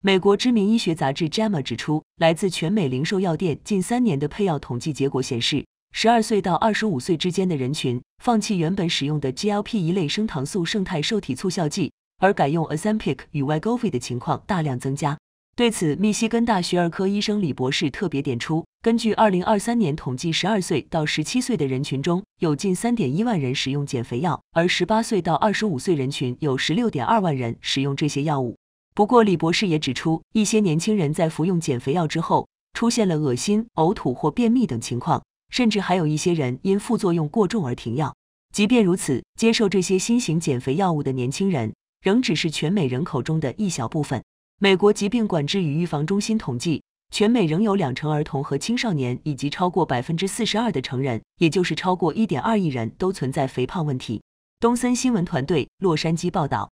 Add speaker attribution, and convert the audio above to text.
Speaker 1: 美国知名医学杂志 JAMA 指出，来自全美零售药店近三年的配药统计结果显示，十二岁到二十五岁之间的人群放弃原本使用的 g l p 一类升糖素胜肽受体促效剂，而改用 a s p i c 与 y g o f i 的情况大量增加。对此，密西根大学儿科医生李博士特别点出，根据二零二三年统计，十二岁到十七岁的人群中有近三点一万人使用减肥药，而十八岁到二十五岁人群有十六点二万人使用这些药物。不过，李博士也指出，一些年轻人在服用减肥药之后，出现了恶心、呕吐或便秘等情况，甚至还有一些人因副作用过重而停药。即便如此，接受这些新型减肥药物的年轻人，仍只是全美人口中的一小部分。美国疾病管制与预防中心统计，全美仍有两成儿童和青少年，以及超过百分之四十二的成人，也就是超过一点二亿人，都存在肥胖问题。东森
Speaker 2: 新闻团队洛杉矶报道。